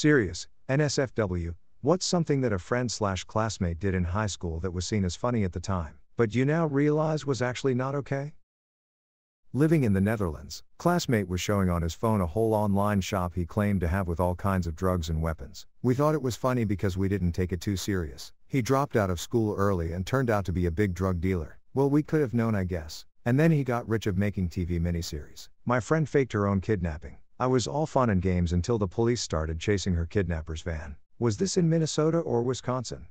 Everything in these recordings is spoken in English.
Serious, NSFW, what's something that a friend slash classmate did in high school that was seen as funny at the time, but you now realize was actually not okay? Living in the Netherlands, classmate was showing on his phone a whole online shop he claimed to have with all kinds of drugs and weapons. We thought it was funny because we didn't take it too serious. He dropped out of school early and turned out to be a big drug dealer. Well, we could have known, I guess. And then he got rich of making TV miniseries. My friend faked her own kidnapping. I was all fun and games until the police started chasing her kidnapper's van. Was this in Minnesota or Wisconsin?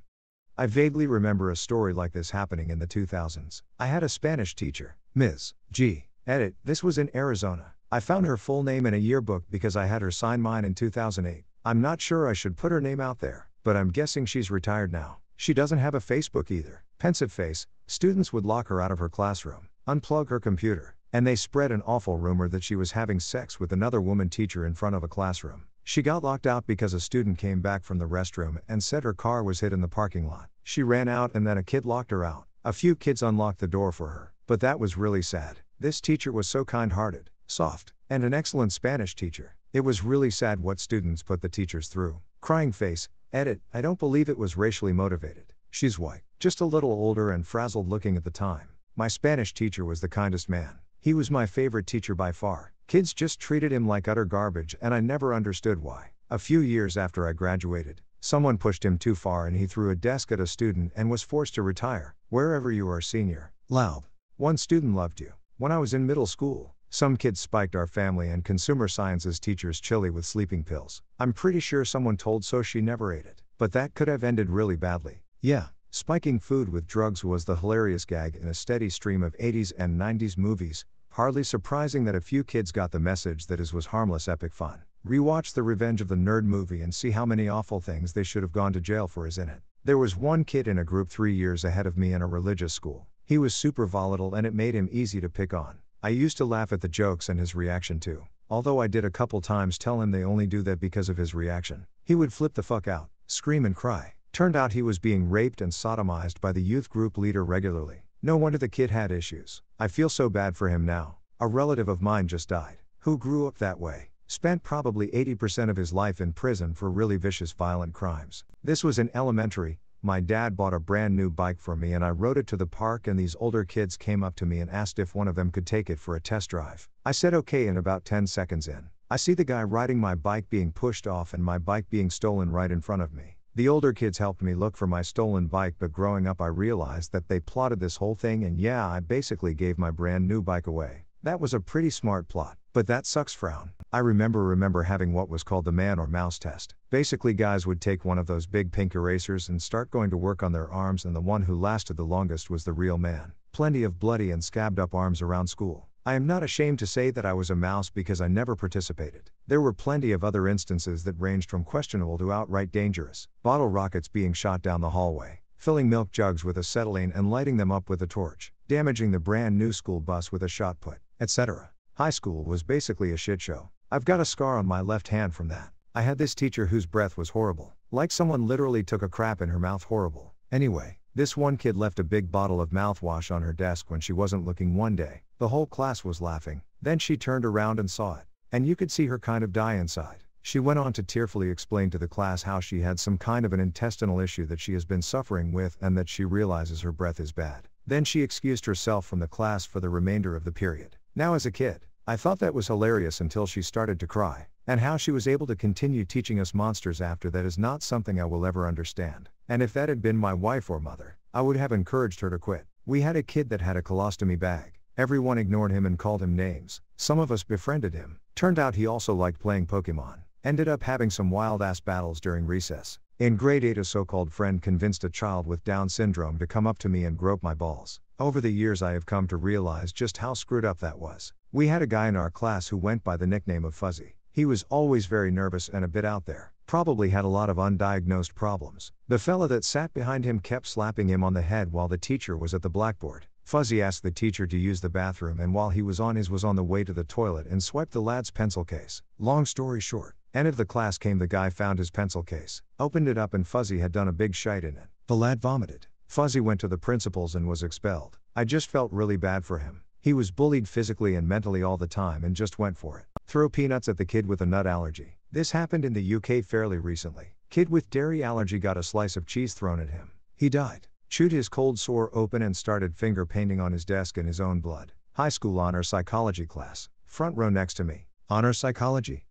I vaguely remember a story like this happening in the 2000s. I had a Spanish teacher, Ms. G. Edit, this was in Arizona. I found her full name in a yearbook because I had her sign mine in 2008. I'm not sure I should put her name out there, but I'm guessing she's retired now. She doesn't have a Facebook either. Pensive face, students would lock her out of her classroom, unplug her computer, and they spread an awful rumor that she was having sex with another woman teacher in front of a classroom. She got locked out because a student came back from the restroom and said her car was hit in the parking lot. She ran out and then a kid locked her out. A few kids unlocked the door for her, but that was really sad. This teacher was so kind hearted, soft, and an excellent Spanish teacher. It was really sad what students put the teachers through. Crying face, edit, I don't believe it was racially motivated. She's white, just a little older and frazzled looking at the time. My Spanish teacher was the kindest man. He was my favorite teacher by far. Kids just treated him like utter garbage, and I never understood why. A few years after I graduated, someone pushed him too far and he threw a desk at a student and was forced to retire. Wherever you are, senior, Laub. One student loved you. When I was in middle school, some kids spiked our family and consumer sciences teacher's chili with sleeping pills. I'm pretty sure someone told so she never ate it. But that could have ended really badly. Yeah. Spiking food with drugs was the hilarious gag in a steady stream of 80s and 90s movies, hardly surprising that a few kids got the message that it was harmless epic fun. Rewatch the Revenge of the Nerd movie and see how many awful things they should have gone to jail for is in it. There was one kid in a group three years ahead of me in a religious school. He was super volatile and it made him easy to pick on. I used to laugh at the jokes and his reaction too. Although I did a couple times tell him they only do that because of his reaction. He would flip the fuck out, scream and cry. Turned out he was being raped and sodomized by the youth group leader regularly. No wonder the kid had issues. I feel so bad for him now. A relative of mine just died, who grew up that way, spent probably 80% of his life in prison for really vicious violent crimes. This was in elementary, my dad bought a brand new bike for me and I rode it to the park and these older kids came up to me and asked if one of them could take it for a test drive. I said okay and about 10 seconds in, I see the guy riding my bike being pushed off and my bike being stolen right in front of me. The older kids helped me look for my stolen bike, but growing up, I realized that they plotted this whole thing, and yeah, I basically gave my brand new bike away. That was a pretty smart plot, but that sucks frown. I remember remember having what was called the man or mouse test. Basically guys would take one of those big pink erasers and start going to work on their arms and the one who lasted the longest was the real man. Plenty of bloody and scabbed up arms around school. I am not ashamed to say that I was a mouse because I never participated. There were plenty of other instances that ranged from questionable to outright dangerous bottle rockets being shot down the hallway, filling milk jugs with acetylene and lighting them up with a torch, damaging the brand new school bus with a shot put, etc. High school was basically a shit show. I've got a scar on my left hand from that. I had this teacher whose breath was horrible, like someone literally took a crap in her mouth horrible. Anyway, this one kid left a big bottle of mouthwash on her desk when she wasn't looking one day. The whole class was laughing. Then she turned around and saw it. And you could see her kind of die inside. She went on to tearfully explain to the class how she had some kind of an intestinal issue that she has been suffering with and that she realizes her breath is bad. Then she excused herself from the class for the remainder of the period. Now as a kid, I thought that was hilarious until she started to cry, and how she was able to continue teaching us monsters after that is not something I will ever understand. And if that had been my wife or mother, I would have encouraged her to quit. We had a kid that had a colostomy bag. Everyone ignored him and called him names. Some of us befriended him. Turned out he also liked playing Pokemon. Ended up having some wild ass battles during recess. In grade 8 a so-called friend convinced a child with Down syndrome to come up to me and grope my balls. Over the years I have come to realize just how screwed up that was. We had a guy in our class who went by the nickname of Fuzzy. He was always very nervous and a bit out there, probably had a lot of undiagnosed problems. The fella that sat behind him kept slapping him on the head while the teacher was at the blackboard. Fuzzy asked the teacher to use the bathroom and while he was on his was on the way to the toilet and swiped the lad's pencil case. Long story short, end of the class came the guy found his pencil case, opened it up and Fuzzy had done a big shite in it. The lad vomited. Fuzzy went to the principal's and was expelled. I just felt really bad for him. He was bullied physically and mentally all the time and just went for it. Throw peanuts at the kid with a nut allergy. This happened in the UK fairly recently. Kid with dairy allergy got a slice of cheese thrown at him. He died. Chewed his cold sore open and started finger painting on his desk in his own blood. High school honor psychology class. Front row next to me. Honor psychology.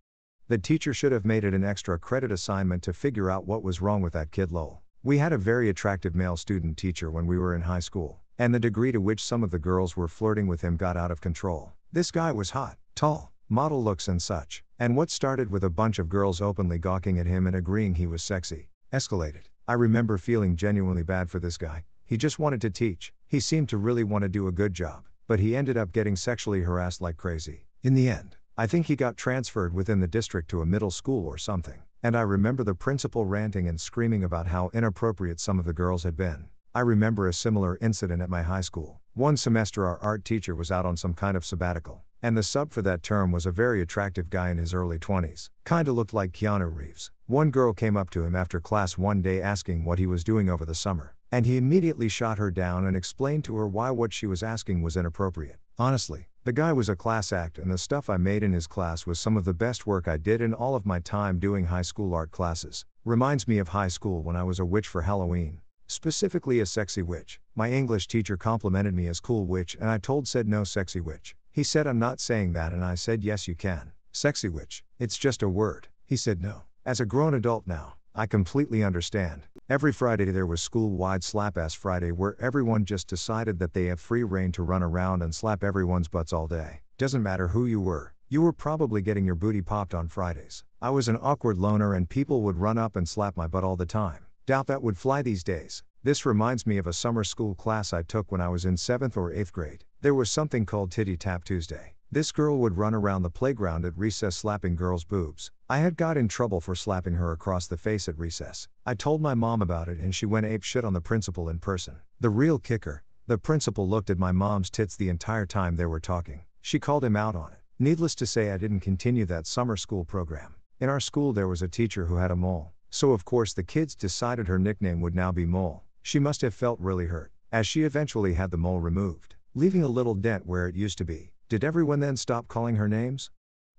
The teacher should have made it an extra credit assignment to figure out what was wrong with that kid lol. We had a very attractive male student teacher when we were in high school and the degree to which some of the girls were flirting with him got out of control. This guy was hot, tall, model looks and such, and what started with a bunch of girls openly gawking at him and agreeing he was sexy, escalated. I remember feeling genuinely bad for this guy, he just wanted to teach, he seemed to really want to do a good job, but he ended up getting sexually harassed like crazy. In the end, I think he got transferred within the district to a middle school or something, and I remember the principal ranting and screaming about how inappropriate some of the girls had been. I remember a similar incident at my high school. One semester, our art teacher was out on some kind of sabbatical, and the sub for that term was a very attractive guy in his early 20s. Kinda looked like Keanu Reeves. One girl came up to him after class one day asking what he was doing over the summer, and he immediately shot her down and explained to her why what she was asking was inappropriate. Honestly, the guy was a class act, and the stuff I made in his class was some of the best work I did in all of my time doing high school art classes. Reminds me of high school when I was a witch for Halloween specifically a sexy witch. My English teacher complimented me as cool witch and I told said no sexy witch. He said I'm not saying that and I said yes you can. Sexy witch, it's just a word. He said no. As a grown adult now, I completely understand. Every Friday there was school-wide slap-ass Friday where everyone just decided that they have free reign to run around and slap everyone's butts all day. Doesn't matter who you were, you were probably getting your booty popped on Fridays. I was an awkward loner and people would run up and slap my butt all the time. Doubt that would fly these days. This reminds me of a summer school class I took when I was in 7th or 8th grade. There was something called Titty Tap Tuesday. This girl would run around the playground at recess slapping girls' boobs. I had got in trouble for slapping her across the face at recess. I told my mom about it and she went ape shit on the principal in person. The real kicker, the principal looked at my mom's tits the entire time they were talking. She called him out on it. Needless to say, I didn't continue that summer school program. In our school, there was a teacher who had a mole. So of course the kids decided her nickname would now be Mole. She must have felt really hurt, as she eventually had the mole removed, leaving a little dent where it used to be. Did everyone then stop calling her names?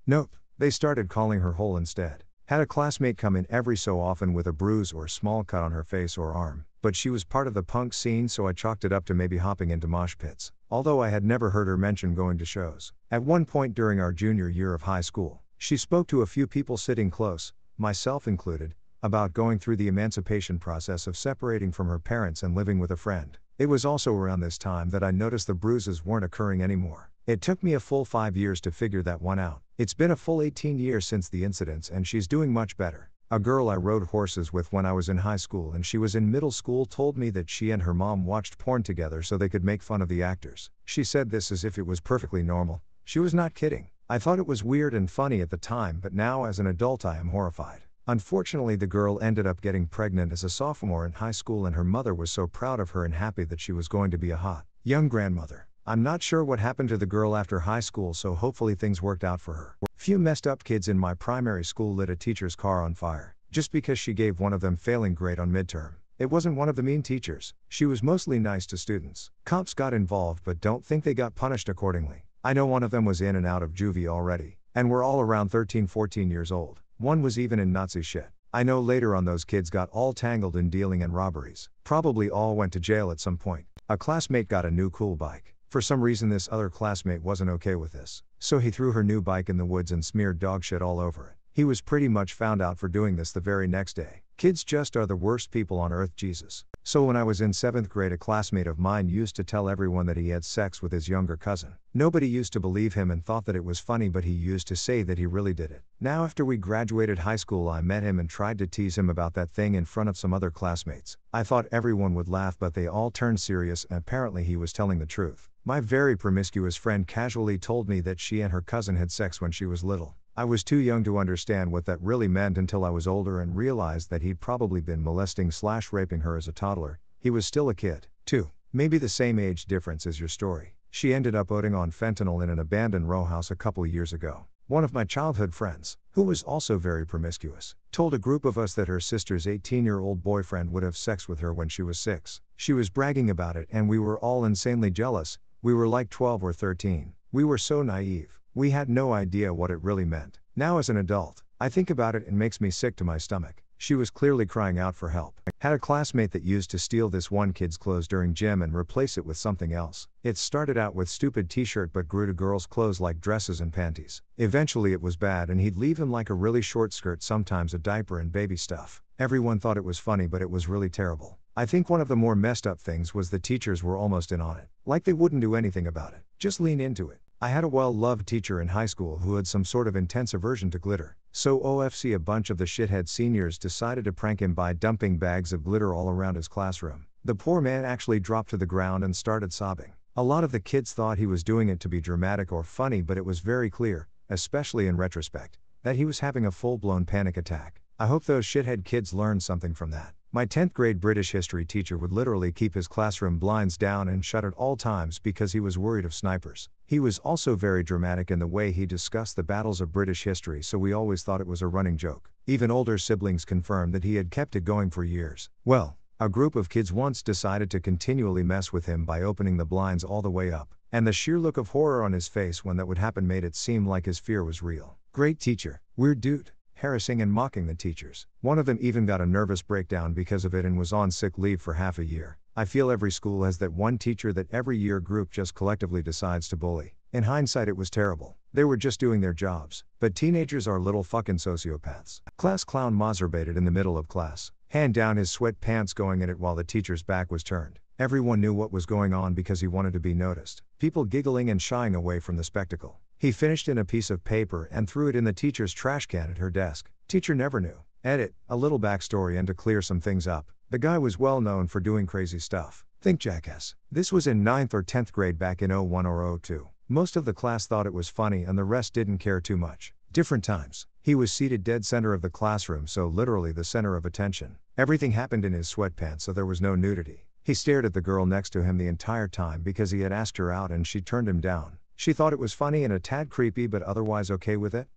Nope, they started calling her Hole instead. Had a classmate come in every so often with a bruise or a small cut on her face or arm, but she was part of the punk scene so I chalked it up to maybe hopping into mosh pits, although I had never heard her mention going to shows. At one point during our junior year of high school, she spoke to a few people sitting close, myself included, about going through the emancipation process of separating from her parents and living with a friend. It was also around this time that I noticed the bruises weren't occurring anymore. It took me a full five years to figure that one out. It's been a full 18 years since the incidents, and she's doing much better. A girl I rode horses with when I was in high school and she was in middle school told me that she and her mom watched porn together so they could make fun of the actors. She said this as if it was perfectly normal. She was not kidding. I thought it was weird and funny at the time, but now as an adult I am horrified. Unfortunately, the girl ended up getting pregnant as a sophomore in high school, and her mother was so proud of her and happy that she was going to be a hot, young grandmother. I'm not sure what happened to the girl after high school, so hopefully things worked out for her. Few messed up kids in my primary school lit a teacher's car on fire, just because she gave one of them failing grade on midterm. It wasn't one of the mean teachers, she was mostly nice to students. Cops got involved but don't think they got punished accordingly. I know one of them was in and out of juvie already, and were all around 13 14 years old. One was even in Nazi shit. I know later on those kids got all tangled in dealing and robberies. Probably all went to jail at some point. A classmate got a new cool bike. For some reason this other classmate wasn't okay with this. So he threw her new bike in the woods and smeared dog shit all over it. He was pretty much found out for doing this the very next day. Kids just are the worst people on earth Jesus. So when I was in 7th grade, a classmate of mine used to tell everyone that he had sex with his younger cousin. Nobody used to believe him and thought that it was funny, but he used to say that he really did it. Now, after we graduated high school, I met him and tried to tease him about that thing in front of some other classmates. I thought everyone would laugh, but they all turned serious, and apparently he was telling the truth. My very promiscuous friend casually told me that she and her cousin had sex when she was little. I was too young to understand what that really meant until I was older and realized that he'd probably been molesting slash raping her as a toddler. He was still a kid, too. Maybe the same age difference as your story. She ended up oding on fentanyl in an abandoned row house a couple years ago. One of my childhood friends, who was also very promiscuous, told a group of us that her sister's 18 year old boyfriend would have sex with her when she was 6. She was bragging about it and we were all insanely jealous, we were like 12 or 13. We were so naive. We had no idea what it really meant. Now, as an adult, I think about it and makes me sick to my stomach. She was clearly crying out for help. Had a classmate that used to steal this one kid's clothes during gym and replace it with something else. It started out with stupid t-shirt but grew to girls' clothes like dresses and panties. Eventually it was bad and he'd leave him like a really short skirt sometimes a diaper and baby stuff. Everyone thought it was funny but it was really terrible. I think one of the more messed up things was the teachers were almost in on it. Like they wouldn't do anything about it. Just lean into it. I had a well loved teacher in high school who had some sort of intense aversion to glitter, so OFC a bunch of the shithead seniors decided to prank him by dumping bags of glitter all around his classroom. The poor man actually dropped to the ground and started sobbing. A lot of the kids thought he was doing it to be dramatic or funny, but it was very clear, especially in retrospect, that he was having a full blown panic attack. I hope those shithead kids learned something from that. My 10th grade British history teacher would literally keep his classroom blinds down and shut at all times because he was worried of snipers. He was also very dramatic in the way he discussed the battles of British history, so we always thought it was a running joke. Even older siblings confirmed that he had kept it going for years. Well, a group of kids once decided to continually mess with him by opening the blinds all the way up, and the sheer look of horror on his face when that would happen made it seem like his fear was real. Great teacher, weird dude harassing and mocking the teachers. One of them even got a nervous breakdown because of it and was on sick leave for half a year. I feel every school has that one teacher that every year group just collectively decides to bully. In hindsight, it was terrible. They were just doing their jobs. But teenagers are little fucking sociopaths. Class clown masturbated in the middle of class, hand down his sweatpants going in it while the teacher's back was turned. Everyone knew what was going on because he wanted to be noticed. People giggling and shying away from the spectacle. He finished in a piece of paper and threw it in the teacher's trash can at her desk. Teacher never knew. Edit, a little backstory and to clear some things up. The guy was well known for doing crazy stuff. Think jackass. This was in 9th or 10th grade back in 01 or 02. Most of the class thought it was funny and the rest didn't care too much. Different times. He was seated dead center of the classroom, so literally the center of attention. Everything happened in his sweatpants, so there was no nudity. He stared at the girl next to him the entire time because he had asked her out and she turned him down. She thought it was funny and a tad creepy, but otherwise okay with it.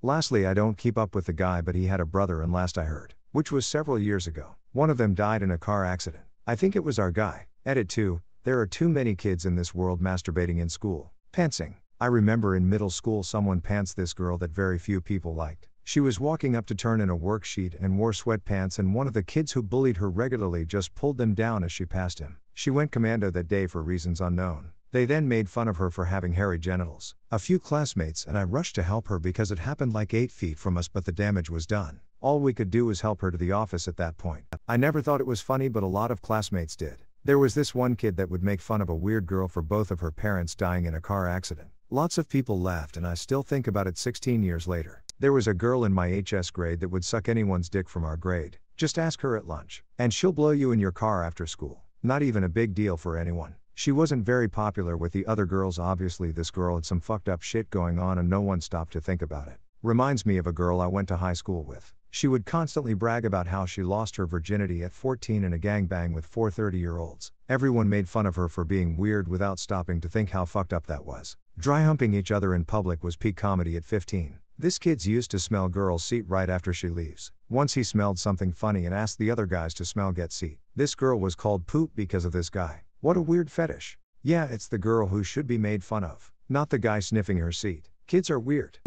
Lastly, I don't keep up with the guy, but he had a brother, and last I heard, which was several years ago, one of them died in a car accident. I think it was our guy. Edit 2 There are too many kids in this world masturbating in school. Pantsing. I remember in middle school someone pants this girl that very few people liked. She was walking up to turn in a worksheet and wore sweatpants, and one of the kids who bullied her regularly just pulled them down as she passed him. She went commando that day for reasons unknown. They then made fun of her for having hairy genitals. A few classmates and I rushed to help her because it happened like 8 feet from us, but the damage was done. All we could do was help her to the office at that point. I never thought it was funny, but a lot of classmates did. There was this one kid that would make fun of a weird girl for both of her parents dying in a car accident. Lots of people laughed, and I still think about it 16 years later. There was a girl in my HS grade that would suck anyone's dick from our grade. Just ask her at lunch, and she'll blow you in your car after school. Not even a big deal for anyone. She wasn't very popular with the other girls, obviously, this girl had some fucked up shit going on and no one stopped to think about it. Reminds me of a girl I went to high school with. She would constantly brag about how she lost her virginity at 14 in a gangbang with four 30 year olds. Everyone made fun of her for being weird without stopping to think how fucked up that was. Dry humping each other in public was peak comedy at 15. This kid's used to smell girl's seat right after she leaves. Once he smelled something funny and asked the other guys to smell get seat. This girl was called poop because of this guy. What a weird fetish. Yeah, it's the girl who should be made fun of, not the guy sniffing her seat. Kids are weird.